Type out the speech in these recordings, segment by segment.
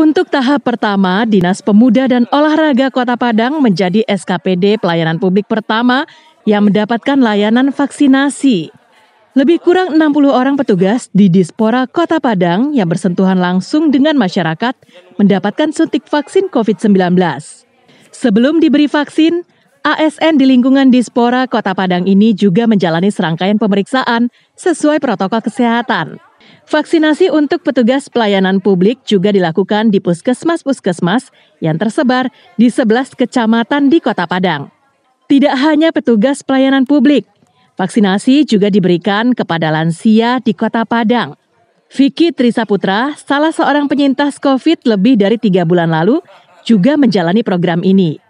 Untuk tahap pertama, Dinas Pemuda dan Olahraga Kota Padang menjadi SKPD pelayanan publik pertama yang mendapatkan layanan vaksinasi. Lebih kurang 60 orang petugas di Dispora Kota Padang yang bersentuhan langsung dengan masyarakat mendapatkan suntik vaksin COVID-19. Sebelum diberi vaksin, ASN di lingkungan Dispora Kota Padang ini juga menjalani serangkaian pemeriksaan sesuai protokol kesehatan. Vaksinasi untuk petugas pelayanan publik juga dilakukan di puskesmas-puskesmas yang tersebar di 11 kecamatan di Kota Padang. Tidak hanya petugas pelayanan publik, vaksinasi juga diberikan kepada lansia di Kota Padang. Vicky Trisaputra, salah seorang penyintas COVID lebih dari tiga bulan lalu, juga menjalani program ini.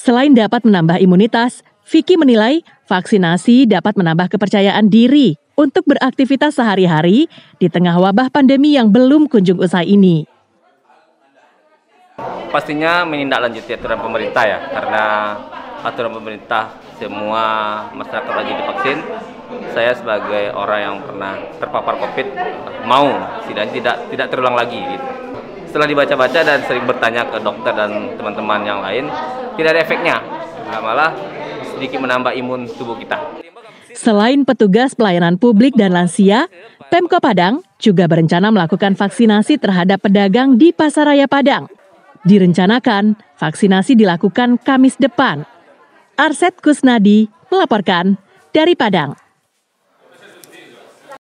Selain dapat menambah imunitas, Vicky menilai vaksinasi dapat menambah kepercayaan diri untuk beraktivitas sehari-hari di tengah wabah pandemi yang belum kunjung usai ini. Pastinya menindaklanjuti aturan pemerintah ya, karena aturan pemerintah semua masyarakat lagi divaksin. Saya sebagai orang yang pernah terpapar COVID mau tidak tidak tidak terulang lagi. Gitu. Setelah dibaca-baca dan sering bertanya ke dokter dan teman-teman yang lain, tidak ada efeknya, malah sedikit menambah imun tubuh kita. Selain petugas pelayanan publik dan lansia, Pemko Padang juga berencana melakukan vaksinasi terhadap pedagang di Pasaraya Padang. Direncanakan, vaksinasi dilakukan Kamis depan. Arset Kusnadi melaporkan dari Padang.